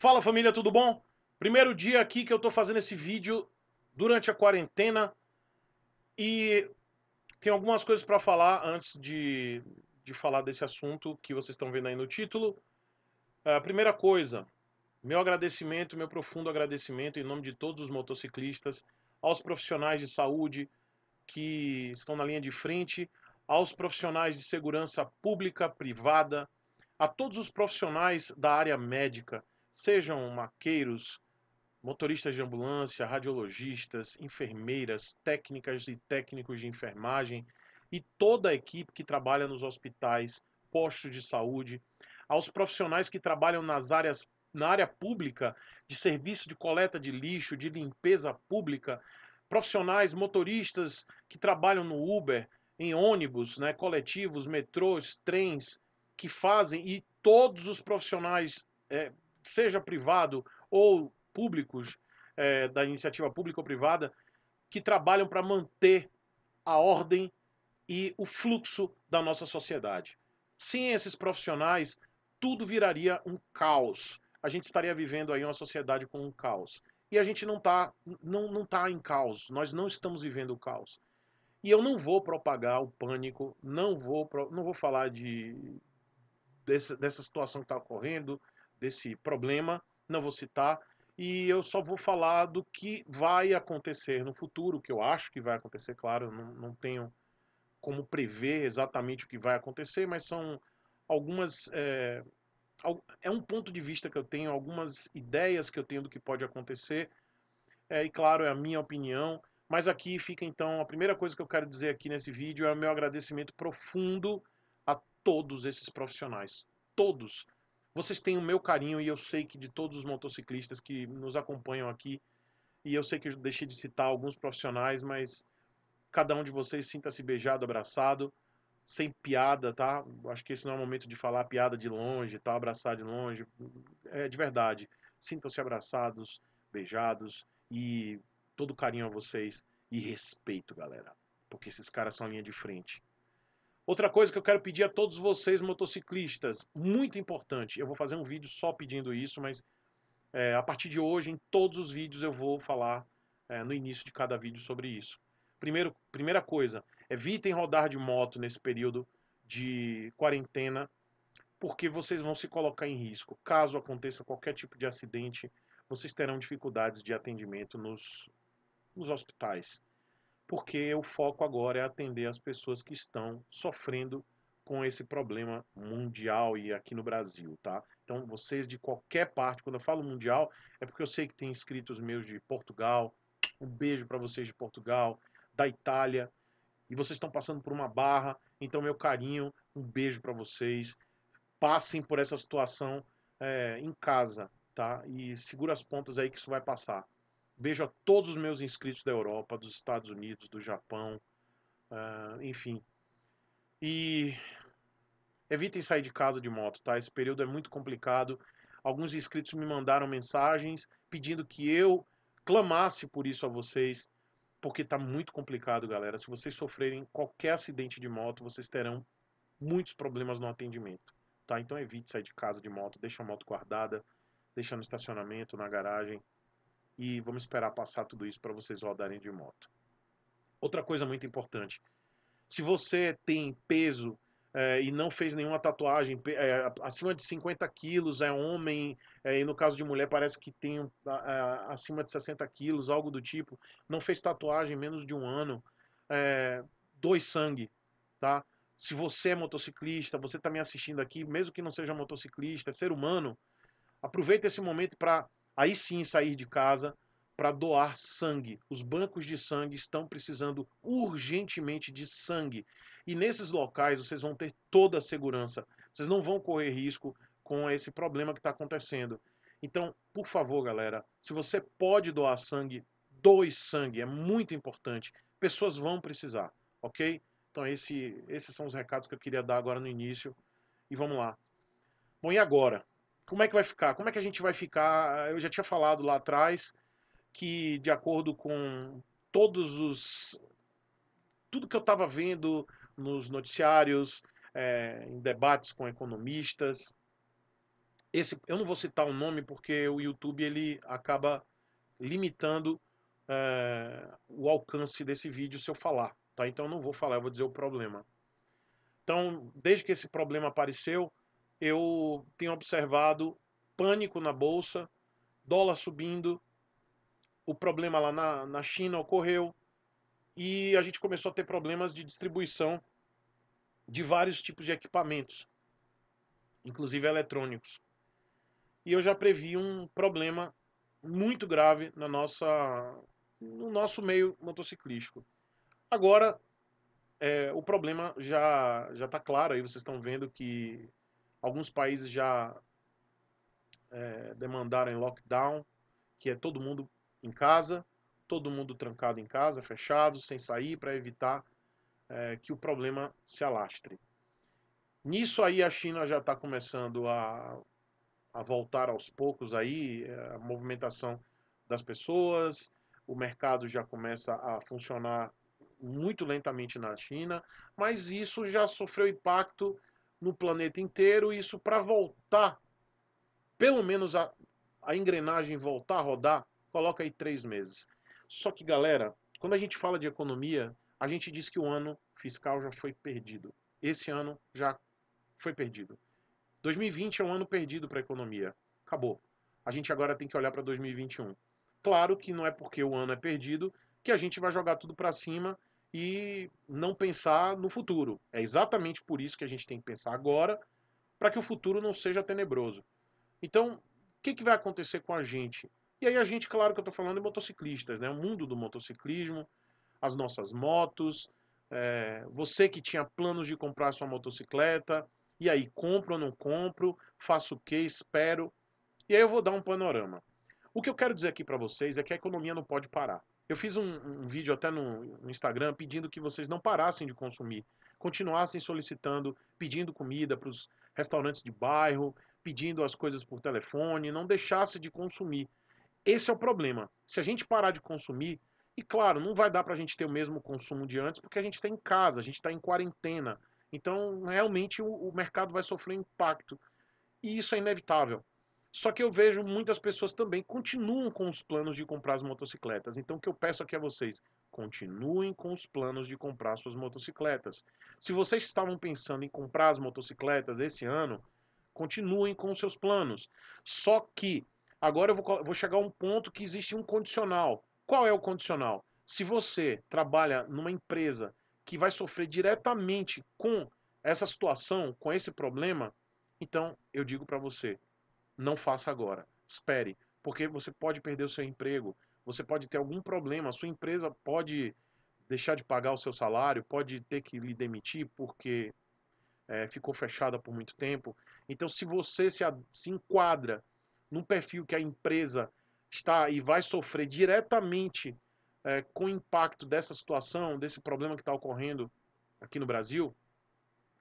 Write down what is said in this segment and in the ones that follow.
Fala família, tudo bom? Primeiro dia aqui que eu tô fazendo esse vídeo durante a quarentena e tem algumas coisas para falar antes de, de falar desse assunto que vocês estão vendo aí no título. A ah, primeira coisa, meu agradecimento, meu profundo agradecimento em nome de todos os motociclistas, aos profissionais de saúde que estão na linha de frente, aos profissionais de segurança pública, privada, a todos os profissionais da área médica Sejam maqueiros, motoristas de ambulância, radiologistas, enfermeiras, técnicas e técnicos de enfermagem e toda a equipe que trabalha nos hospitais, postos de saúde, aos profissionais que trabalham nas áreas na área pública, de serviço de coleta de lixo, de limpeza pública, profissionais, motoristas que trabalham no Uber, em ônibus, né, coletivos, metrôs, trens, que fazem, e todos os profissionais é, seja privado ou públicos, é, da iniciativa pública ou privada, que trabalham para manter a ordem e o fluxo da nossa sociedade. Sem esses profissionais, tudo viraria um caos. A gente estaria vivendo aí uma sociedade com um caos. E a gente não está não, não tá em caos, nós não estamos vivendo o caos. E eu não vou propagar o pânico, não vou, não vou falar de, dessa, dessa situação que está ocorrendo, desse problema, não vou citar, e eu só vou falar do que vai acontecer no futuro, que eu acho que vai acontecer, claro, não, não tenho como prever exatamente o que vai acontecer, mas são algumas. É, é um ponto de vista que eu tenho, algumas ideias que eu tenho do que pode acontecer, é, e claro, é a minha opinião. Mas aqui fica então a primeira coisa que eu quero dizer aqui nesse vídeo é o meu agradecimento profundo a todos esses profissionais. Todos vocês têm o meu carinho e eu sei que de todos os motociclistas que nos acompanham aqui, e eu sei que eu deixei de citar alguns profissionais, mas cada um de vocês sinta-se beijado, abraçado, sem piada, tá? Acho que esse não é o momento de falar piada de longe, tá? Abraçar de longe. É de verdade. Sintam-se abraçados, beijados e todo carinho a vocês e respeito, galera, porque esses caras são a linha de frente. Outra coisa que eu quero pedir a todos vocês, motociclistas, muito importante, eu vou fazer um vídeo só pedindo isso, mas é, a partir de hoje, em todos os vídeos, eu vou falar é, no início de cada vídeo sobre isso. Primeiro, primeira coisa, evitem rodar de moto nesse período de quarentena, porque vocês vão se colocar em risco. Caso aconteça qualquer tipo de acidente, vocês terão dificuldades de atendimento nos, nos hospitais porque o foco agora é atender as pessoas que estão sofrendo com esse problema mundial e aqui no Brasil, tá? Então, vocês de qualquer parte, quando eu falo mundial, é porque eu sei que tem inscritos meus de Portugal. Um beijo para vocês de Portugal, da Itália. E vocês estão passando por uma barra, então meu carinho, um beijo para vocês. Passem por essa situação é, em casa, tá? E segura as pontas aí que isso vai passar. Beijo a todos os meus inscritos da Europa, dos Estados Unidos, do Japão, uh, enfim. E evitem sair de casa de moto, tá? Esse período é muito complicado. Alguns inscritos me mandaram mensagens pedindo que eu clamasse por isso a vocês, porque tá muito complicado, galera. Se vocês sofrerem qualquer acidente de moto, vocês terão muitos problemas no atendimento, tá? Então evite sair de casa de moto, deixa a moto guardada, deixa no estacionamento, na garagem e vamos esperar passar tudo isso para vocês rodarem de moto. Outra coisa muito importante: se você tem peso é, e não fez nenhuma tatuagem, é, acima de 50 quilos, é homem, é, e no caso de mulher parece que tem acima de 60 quilos, algo do tipo, não fez tatuagem menos de um ano, é, doe sangue, tá? Se você é motociclista, você está me assistindo aqui, mesmo que não seja motociclista, é ser humano, aproveita esse momento para aí sim sair de casa para doar sangue. Os bancos de sangue estão precisando urgentemente de sangue. E nesses locais vocês vão ter toda a segurança. Vocês não vão correr risco com esse problema que está acontecendo. Então, por favor, galera, se você pode doar sangue, doe sangue. É muito importante. Pessoas vão precisar, ok? Então, esse, esses são os recados que eu queria dar agora no início. E vamos lá. Bom, e agora? como é que vai ficar? Como é que a gente vai ficar? Eu já tinha falado lá atrás que, de acordo com todos os. tudo que eu estava vendo nos noticiários, é, em debates com economistas, esse, eu não vou citar o nome porque o YouTube ele acaba limitando é, o alcance desse vídeo se eu falar, tá? Então eu não vou falar, eu vou dizer o problema. Então, desde que esse problema apareceu, eu tenho observado pânico na bolsa, dólar subindo, o problema lá na, na China ocorreu e a gente começou a ter problemas de distribuição de vários tipos de equipamentos, inclusive eletrônicos. E eu já previ um problema muito grave na nossa, no nosso meio motociclístico. Agora, é, o problema já já está claro aí, vocês estão vendo que Alguns países já é, demandaram lockdown, que é todo mundo em casa, todo mundo trancado em casa, fechado, sem sair, para evitar é, que o problema se alastre. Nisso aí a China já está começando a, a voltar aos poucos aí, é, a movimentação das pessoas, o mercado já começa a funcionar muito lentamente na China, mas isso já sofreu impacto no planeta inteiro, e isso para voltar, pelo menos a, a engrenagem voltar a rodar, coloca aí três meses. Só que, galera, quando a gente fala de economia, a gente diz que o ano fiscal já foi perdido. Esse ano já foi perdido. 2020 é um ano perdido para a economia. Acabou. A gente agora tem que olhar para 2021. Claro que não é porque o ano é perdido que a gente vai jogar tudo para cima e não pensar no futuro. É exatamente por isso que a gente tem que pensar agora, para que o futuro não seja tenebroso. Então, o que, que vai acontecer com a gente? E aí a gente, claro que eu estou falando de motociclistas, né? o mundo do motociclismo, as nossas motos, é, você que tinha planos de comprar sua motocicleta, e aí compro ou não compro, faço o que, espero. E aí eu vou dar um panorama. O que eu quero dizer aqui para vocês é que a economia não pode parar. Eu fiz um, um vídeo até no, no Instagram pedindo que vocês não parassem de consumir, continuassem solicitando, pedindo comida para os restaurantes de bairro, pedindo as coisas por telefone, não deixasse de consumir. Esse é o problema. Se a gente parar de consumir, e claro, não vai dar para a gente ter o mesmo consumo de antes, porque a gente está em casa, a gente está em quarentena. Então, realmente, o, o mercado vai sofrer um impacto. E isso é inevitável. Só que eu vejo muitas pessoas também continuam com os planos de comprar as motocicletas. Então o que eu peço aqui a vocês, continuem com os planos de comprar suas motocicletas. Se vocês estavam pensando em comprar as motocicletas esse ano, continuem com os seus planos. Só que agora eu vou, vou chegar a um ponto que existe um condicional. Qual é o condicional? Se você trabalha numa empresa que vai sofrer diretamente com essa situação, com esse problema, então eu digo para você, não faça agora. Espere, porque você pode perder o seu emprego, você pode ter algum problema, a sua empresa pode deixar de pagar o seu salário, pode ter que lhe demitir porque é, ficou fechada por muito tempo. Então, se você se, se enquadra num perfil que a empresa está e vai sofrer diretamente é, com o impacto dessa situação, desse problema que está ocorrendo aqui no Brasil,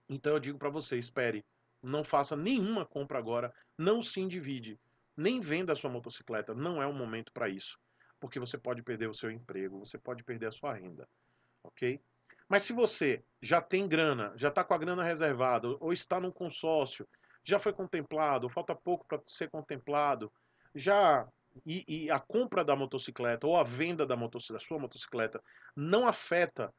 então eu digo para você: espere não faça nenhuma compra agora, não se endivide, nem venda a sua motocicleta, não é o momento para isso, porque você pode perder o seu emprego, você pode perder a sua renda, ok? Mas se você já tem grana, já está com a grana reservada, ou está num consórcio, já foi contemplado, falta pouco para ser contemplado, já e, e, a compra da motocicleta ou a venda da, motocicleta, da sua motocicleta não afeta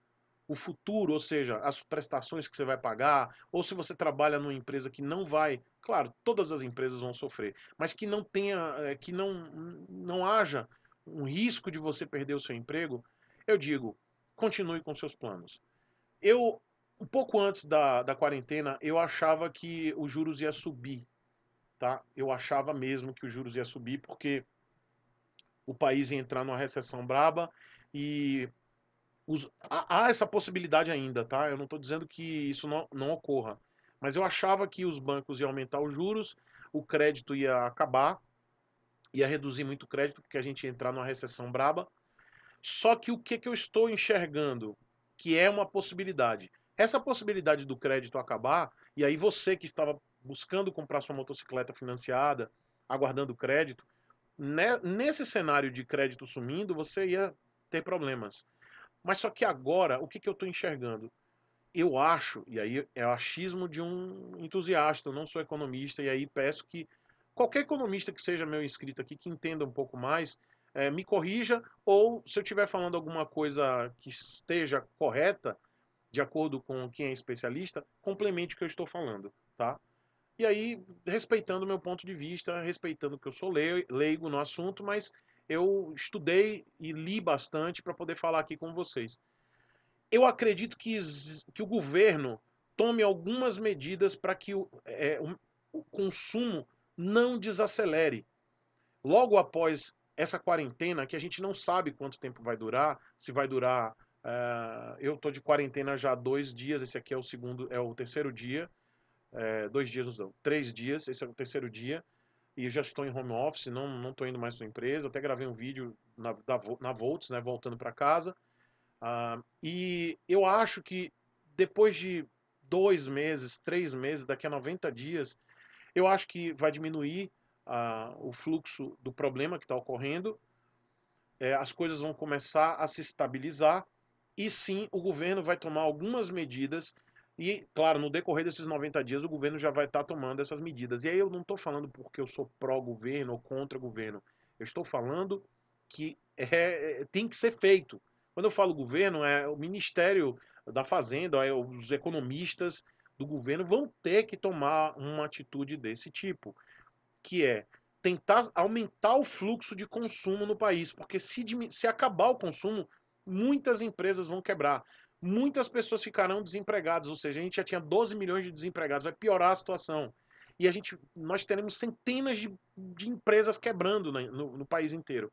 o futuro, ou seja, as prestações que você vai pagar, ou se você trabalha numa empresa que não vai, claro, todas as empresas vão sofrer, mas que não tenha, eh, que não, não haja um risco de você perder o seu emprego, eu digo, continue com seus planos. Eu, um pouco antes da, da quarentena, eu achava que os juros ia subir, tá? Eu achava mesmo que os juros ia subir, porque o país ia entrar numa recessão braba e os, há, essa possibilidade ainda, tá? Eu não estou dizendo que isso não, não ocorra. Mas eu achava que os bancos iam aumentar os juros, o crédito ia acabar, ia reduzir muito o crédito, porque a gente ia entrar numa recessão braba. Só que o que, que eu estou enxergando? Que é uma possibilidade. Essa possibilidade do crédito acabar, e aí você que estava buscando comprar sua motocicleta financiada, aguardando crédito, né, nesse cenário de crédito sumindo, você ia ter problemas. Mas só que agora, o que, que eu estou enxergando? Eu acho, e aí é o achismo de um entusiasta, eu não sou economista, e aí peço que qualquer economista que seja meu inscrito aqui, que entenda um pouco mais, é, me corrija, ou se eu estiver falando alguma coisa que esteja correta, de acordo com quem é especialista, complemente o que eu estou falando, tá? E aí, respeitando o meu ponto de vista, respeitando que eu sou leigo no assunto, mas eu estudei e li bastante para poder falar aqui com vocês. Eu acredito que, que o governo tome algumas medidas para que o, é, o, o consumo não desacelere. Logo após essa quarentena, que a gente não sabe quanto tempo vai durar, se vai durar. Uh, eu estou de quarentena já há dois dias, esse aqui é o segundo, é o terceiro dia. É, dois dias, não, três dias, esse é o terceiro dia e já estou em home office, não não estou indo mais para a empresa. Até gravei um vídeo na, da, na Volts, né, voltando para casa. Uh, e eu acho que depois de dois meses, três meses, daqui a 90 dias, eu acho que vai diminuir uh, o fluxo do problema que está ocorrendo, é, as coisas vão começar a se estabilizar e sim o governo vai tomar algumas medidas e, claro, no decorrer desses 90 dias, o governo já vai estar tá tomando essas medidas. E aí eu não estou falando porque eu sou pró-governo ou contra governo. Eu estou falando que é, é, tem que ser feito. Quando eu falo governo, é o Ministério da Fazenda, é, os economistas do governo vão ter que tomar uma atitude desse tipo, que é tentar aumentar o fluxo de consumo no país, porque se, se acabar o consumo, muitas empresas vão quebrar muitas pessoas ficarão desempregadas, ou seja, a gente já tinha 12 milhões de desempregados, vai piorar a situação. E a gente, nós teremos centenas de, de empresas quebrando no, no, no país inteiro.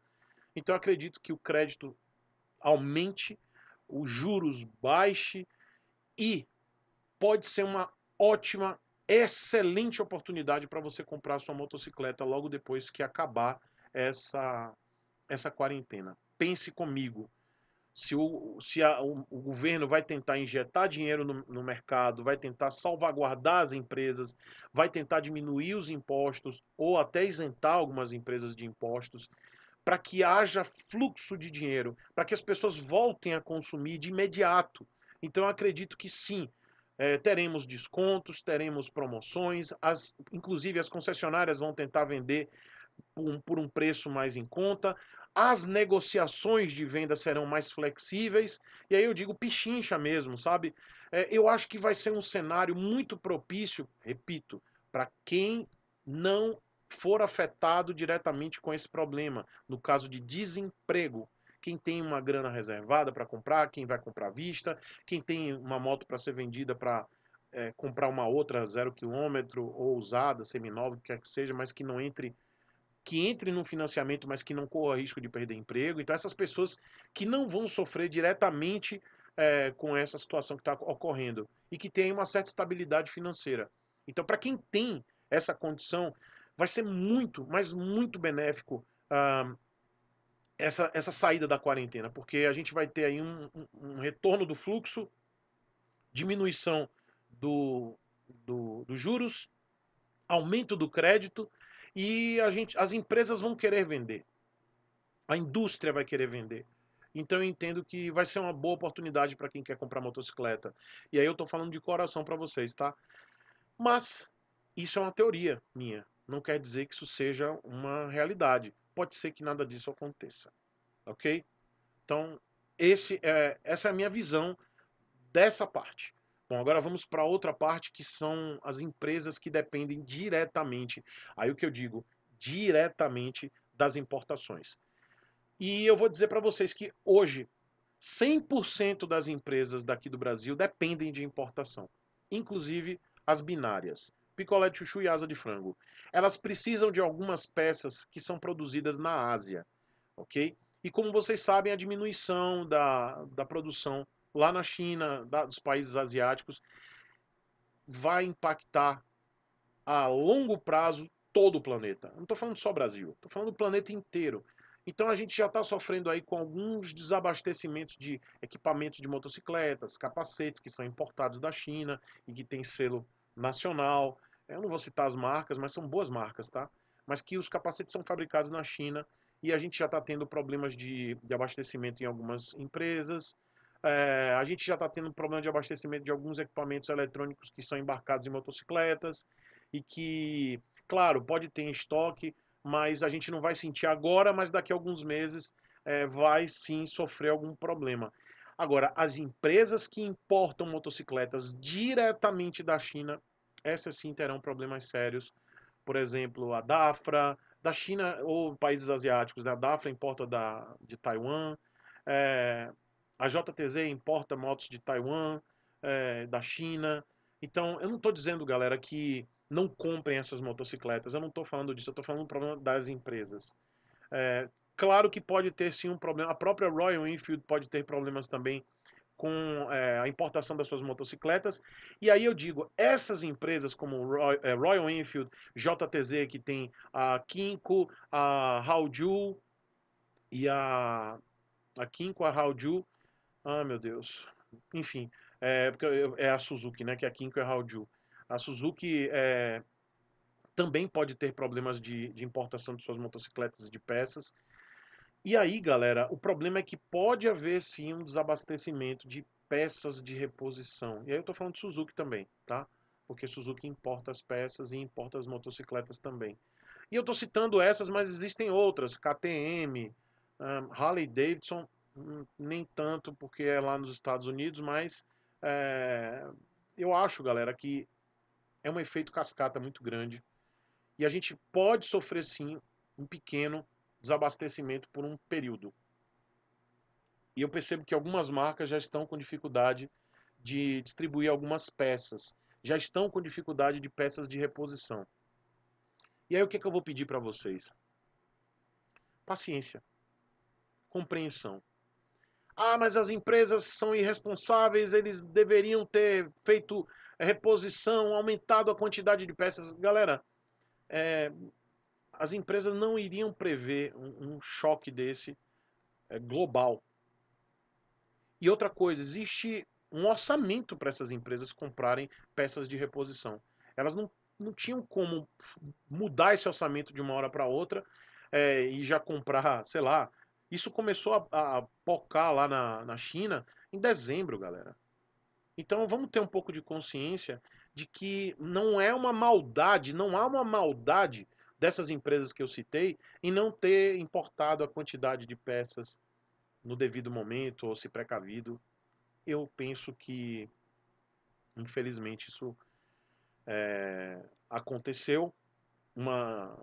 Então acredito que o crédito aumente, os juros baixe e pode ser uma ótima, excelente oportunidade para você comprar sua motocicleta logo depois que acabar essa, essa quarentena. Pense comigo se, o, se a, o, o, governo vai tentar injetar dinheiro no, no mercado, vai tentar salvaguardar as empresas, vai tentar diminuir os impostos ou até isentar algumas empresas de impostos, para que haja fluxo de dinheiro, para que as pessoas voltem a consumir de imediato. Então, acredito que sim, é, teremos descontos, teremos promoções, as, inclusive as concessionárias vão tentar vender por um, por um preço mais em conta, as negociações de venda serão mais flexíveis, e aí eu digo pichincha mesmo, sabe? É, eu acho que vai ser um cenário muito propício, repito, para quem não for afetado diretamente com esse problema, no caso de desemprego. Quem tem uma grana reservada para comprar, quem vai comprar à vista, quem tem uma moto para ser vendida para é, comprar uma outra zero quilômetro ou usada, seminova, o que quer que seja, mas que não entre que entre num financiamento, mas que não corra risco de perder emprego. Então, essas pessoas que não vão sofrer diretamente é, com essa situação que está ocorrendo e que tem uma certa estabilidade financeira. Então, para quem tem essa condição, vai ser muito, mas muito benéfico ah, essa, essa saída da quarentena, porque a gente vai ter aí um, um, retorno do fluxo, diminuição do, do, dos juros, aumento do crédito e a gente, as empresas vão querer vender. A indústria vai querer vender. Então eu entendo que vai ser uma boa oportunidade para quem quer comprar motocicleta. E aí eu estou falando de coração para vocês, tá? Mas isso é uma teoria minha. Não quer dizer que isso seja uma realidade. Pode ser que nada disso aconteça. OK? Então, esse é, essa é a minha visão dessa parte. Bom, agora vamos para outra parte que são as empresas que dependem diretamente, aí o que eu digo, diretamente das importações. E eu vou dizer para vocês que hoje 100% das empresas daqui do Brasil dependem de importação, inclusive as binárias, picolé de chuchu e asa de frango. Elas precisam de algumas peças que são produzidas na Ásia, ok? E como vocês sabem, a diminuição da, da produção lá na China, da, dos países asiáticos, vai impactar a longo prazo todo o planeta. Não estou falando só Brasil, estou falando do planeta inteiro. Então a gente já está sofrendo aí com alguns desabastecimentos de equipamentos de motocicletas, capacetes que são importados da China e que tem selo nacional. Eu não vou citar as marcas, mas são boas marcas, tá? Mas que os capacetes são fabricados na China e a gente já está tendo problemas de, de abastecimento em algumas empresas. É, a gente já está tendo um problema de abastecimento de alguns equipamentos eletrônicos que são embarcados em motocicletas e que, claro, pode ter em estoque, mas a gente não vai sentir agora, mas daqui a alguns meses é, vai sim sofrer algum problema. Agora, as empresas que importam motocicletas diretamente da China, essas sim terão problemas sérios. Por exemplo, a Dafra, da China ou países asiáticos, né? a Dafra importa da, de Taiwan. É, a JTZ importa motos de Taiwan, é, da China. Então, eu não estou dizendo, galera, que não comprem essas motocicletas. Eu não estou falando disso, eu estou falando do problema das empresas. É, claro que pode ter sim um problema. A própria Royal Enfield pode ter problemas também com é, a importação das suas motocicletas. E aí eu digo, essas empresas como Royal Enfield, JTZ, que tem a Kinko, a Hauju e a, a Kinko, a Haoju ah, meu Deus. Enfim, é, é a Suzuki, né? Que é a Kinko e a Hauju. A Suzuki é, também pode ter problemas de, de importação de suas motocicletas e de peças. E aí, galera, o problema é que pode haver sim um desabastecimento de peças de reposição. E aí eu tô falando de Suzuki também, tá? Porque Suzuki importa as peças e importa as motocicletas também. E eu tô citando essas, mas existem outras, KTM, um, Harley Davidson, Hum, nem tanto porque é lá nos Estados Unidos, mas é, eu acho, galera, que é um efeito cascata muito grande e a gente pode sofrer sim um pequeno desabastecimento por um período. E eu percebo que algumas marcas já estão com dificuldade de distribuir algumas peças, já estão com dificuldade de peças de reposição. E aí o que, é que eu vou pedir para vocês? Paciência, compreensão. Ah, mas as empresas são irresponsáveis, eles deveriam ter feito é, reposição, aumentado a quantidade de peças. Galera, é, as empresas não iriam prever um, um choque desse é, global. E outra coisa, existe um orçamento para essas empresas comprarem peças de reposição. Elas não, não tinham como mudar esse orçamento de uma hora para outra é, e já comprar, sei lá, isso começou a, a pocar lá na, na China em dezembro, galera. Então vamos ter um pouco de consciência de que não é uma maldade, não há uma maldade dessas empresas que eu citei em não ter importado a quantidade de peças no devido momento ou se precavido. Eu penso que, infelizmente, isso é, aconteceu, uma,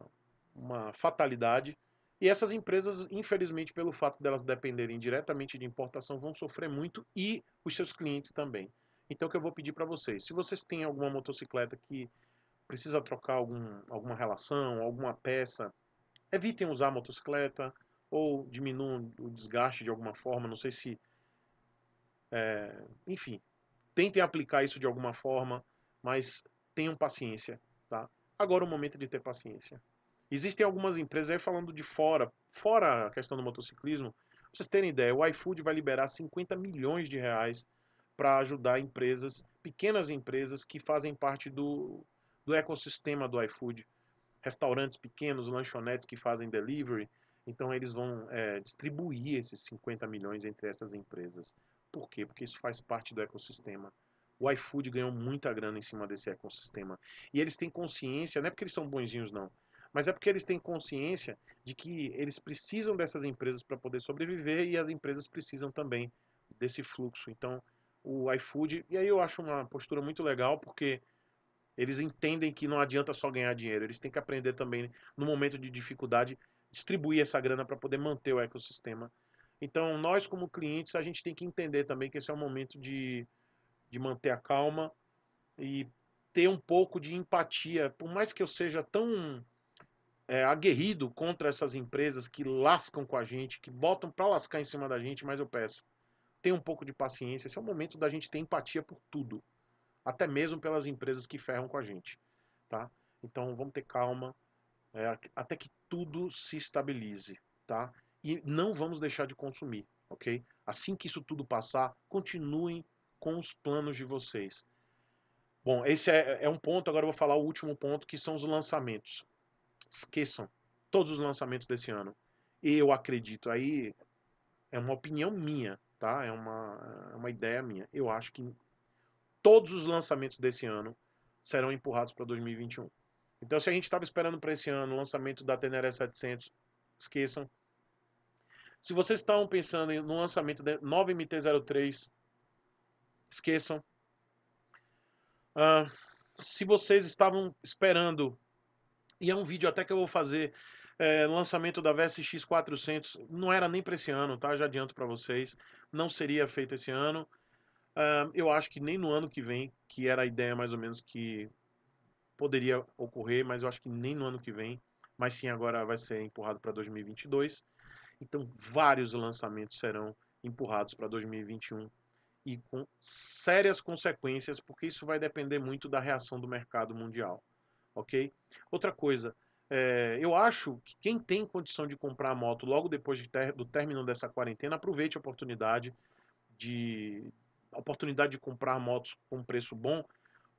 uma fatalidade, e essas empresas, infelizmente, pelo fato delas dependerem diretamente de importação, vão sofrer muito e os seus clientes também. Então, o que eu vou pedir para vocês? Se vocês têm alguma motocicleta que precisa trocar algum, alguma relação, alguma peça, evitem usar a motocicleta ou diminuam o desgaste de alguma forma. Não sei se. É, enfim, tentem aplicar isso de alguma forma, mas tenham paciência. Tá? Agora é o momento de ter paciência. Existem algumas empresas aí falando de fora, fora a questão do motociclismo. Pra vocês terem ideia, o iFood vai liberar 50 milhões de reais para ajudar empresas, pequenas empresas que fazem parte do, do ecossistema do iFood. Restaurantes pequenos, lanchonetes que fazem delivery. Então eles vão é, distribuir esses 50 milhões entre essas empresas. Por quê? Porque isso faz parte do ecossistema. O iFood ganhou muita grana em cima desse ecossistema. E eles têm consciência, não é porque eles são bonzinhos, não mas é porque eles têm consciência de que eles precisam dessas empresas para poder sobreviver e as empresas precisam também desse fluxo. Então, o iFood, e aí eu acho uma postura muito legal porque eles entendem que não adianta só ganhar dinheiro, eles têm que aprender também, no momento de dificuldade, distribuir essa grana para poder manter o ecossistema. Então, nós, como clientes, a gente tem que entender também que esse é o momento de, de manter a calma e ter um pouco de empatia, por mais que eu seja tão é, aguerrido contra essas empresas que lascam com a gente, que botam para lascar em cima da gente, mas eu peço, tenha um pouco de paciência. Esse é o momento da gente ter empatia por tudo, até mesmo pelas empresas que ferram com a gente, tá? Então vamos ter calma é, até que tudo se estabilize, tá? E não vamos deixar de consumir, ok? Assim que isso tudo passar, continuem com os planos de vocês. Bom, esse é, é um ponto. Agora eu vou falar o último ponto, que são os lançamentos esqueçam todos os lançamentos desse ano. Eu acredito, aí é uma opinião minha, tá? É uma, é uma ideia minha. Eu acho que todos os lançamentos desse ano serão empurrados para 2021. Então, se a gente estava esperando para esse ano o lançamento da Tenere 700, esqueçam. Se vocês estavam pensando no lançamento da 9MT03, esqueçam. Uh, se vocês estavam esperando e é um vídeo até que eu vou fazer é, lançamento da VSX 400. Não era nem para esse ano, tá? Já adianto para vocês. Não seria feito esse ano. Uh, eu acho que nem no ano que vem, que era a ideia mais ou menos que poderia ocorrer, mas eu acho que nem no ano que vem. Mas sim, agora vai ser empurrado para 2022. Então, vários lançamentos serão empurrados para 2021 e com sérias consequências, porque isso vai depender muito da reação do mercado mundial ok? Outra coisa, é, eu acho que quem tem condição de comprar a moto logo depois de ter, do término dessa quarentena, aproveite a oportunidade de a oportunidade de comprar motos com preço bom,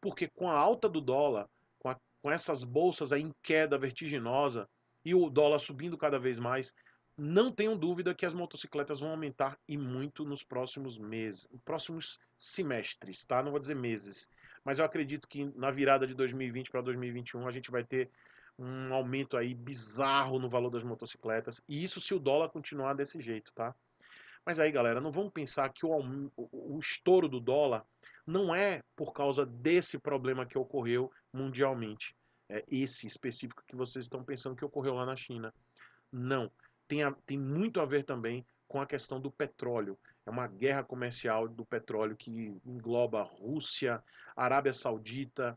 porque com a alta do dólar, com, a, com essas bolsas aí em queda vertiginosa e o dólar subindo cada vez mais, não tenho dúvida que as motocicletas vão aumentar e muito nos próximos meses, próximos semestres, tá? Não vou dizer meses, mas eu acredito que na virada de 2020 para 2021 a gente vai ter um aumento aí bizarro no valor das motocicletas, e isso se o dólar continuar desse jeito, tá? Mas aí, galera, não vamos pensar que o, o estouro do dólar não é por causa desse problema que ocorreu mundialmente, é esse específico que vocês estão pensando que ocorreu lá na China. Não. Tem, a, tem muito a ver também com a questão do petróleo. É uma guerra comercial do petróleo que engloba Rússia, Arábia Saudita,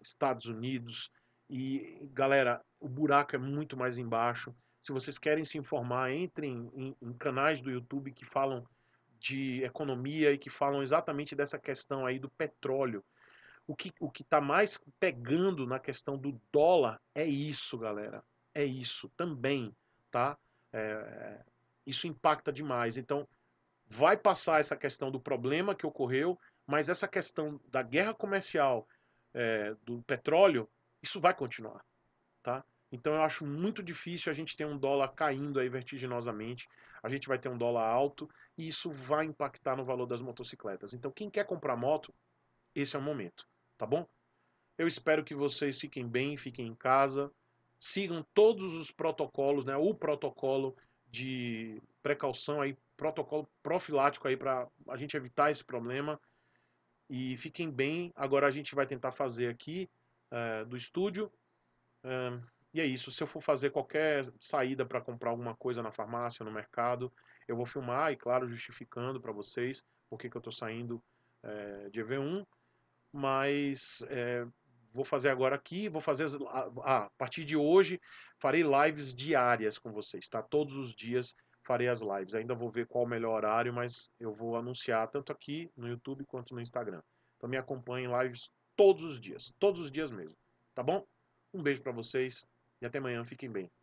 Estados Unidos. E, galera, o buraco é muito mais embaixo. Se vocês querem se informar, entrem em, em canais do YouTube que falam de economia e que falam exatamente dessa questão aí do petróleo. O que o que está mais pegando na questão do dólar é isso, galera. É isso também, tá? É, isso impacta demais. Então, vai passar essa questão do problema que ocorreu, mas essa questão da guerra comercial é, do petróleo, isso vai continuar, tá? Então eu acho muito difícil a gente ter um dólar caindo aí vertiginosamente, a gente vai ter um dólar alto e isso vai impactar no valor das motocicletas. Então quem quer comprar moto, esse é o momento, tá bom? Eu espero que vocês fiquem bem, fiquem em casa, sigam todos os protocolos, né? O protocolo de precaução aí, protocolo profilático aí para a gente evitar esse problema. E fiquem bem. Agora a gente vai tentar fazer aqui eh, do estúdio. e é isso. Se eu for fazer qualquer saída para comprar alguma coisa na farmácia, no mercado, eu vou filmar e, claro, justificando para vocês por que, que eu estou saindo é, de EV1. Mas é, vou fazer agora aqui, vou fazer a partir de hoje farei lives diárias com vocês, tá? Todos os dias farei as lives. Ainda vou ver qual o melhor horário, mas eu vou anunciar tanto aqui no YouTube quanto no Instagram. Então me acompanhem lives todos os dias, todos os dias mesmo, tá bom? Um beijo para vocês e até amanhã, fiquem bem.